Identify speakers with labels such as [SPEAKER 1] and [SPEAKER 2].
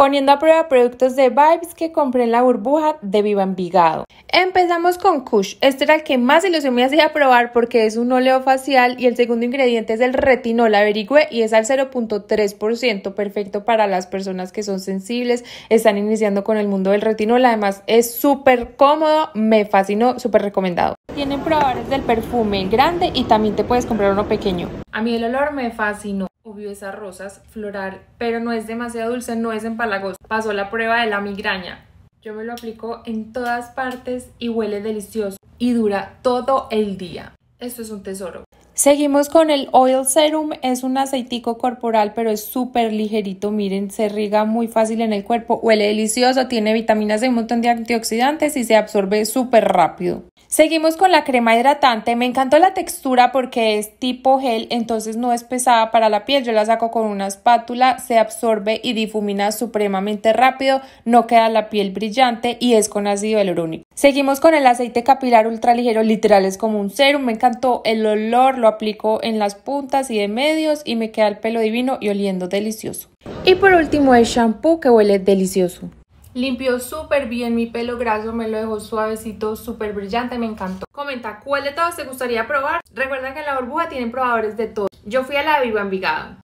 [SPEAKER 1] poniendo a prueba productos de Vibes que compré en la burbuja de Viva Envigado. Empezamos con Kush, este era el que más ilusión me hacía probar porque es un óleo facial y el segundo ingrediente es el retinol, averigüe y es al 0.3%, perfecto para las personas que son sensibles, están iniciando con el mundo del retinol, además es súper cómodo, me fascinó, súper recomendado. Tienen probadores del perfume grande y también te puedes comprar uno pequeño. A mí el olor me fascinó vio esas rosas, floral, pero no es demasiado dulce, no es empalagoso. Pasó la prueba de la migraña. Yo me lo aplico en todas partes y huele delicioso y dura todo el día. Esto es un tesoro. Seguimos con el Oil Serum, es un aceitico corporal pero es súper ligerito, miren, se riga muy fácil en el cuerpo, huele delicioso, tiene vitaminas y un montón de antioxidantes y se absorbe súper rápido. Seguimos con la crema hidratante, me encantó la textura porque es tipo gel, entonces no es pesada para la piel, yo la saco con una espátula, se absorbe y difumina supremamente rápido, no queda la piel brillante y es con ácido hialurónico. Seguimos con el aceite capilar ultraligero, literal es como un serum, me encantó el olor, lo aplico en las puntas y de medios y me queda el pelo divino y oliendo delicioso. Y por último el shampoo que huele delicioso. Limpió súper bien mi pelo graso, me lo dejó suavecito, súper brillante, me encantó. Comenta cuál de todos te gustaría probar. Recuerda que en la burbuja tienen probadores de todo. Yo fui a la de Viva Envigado.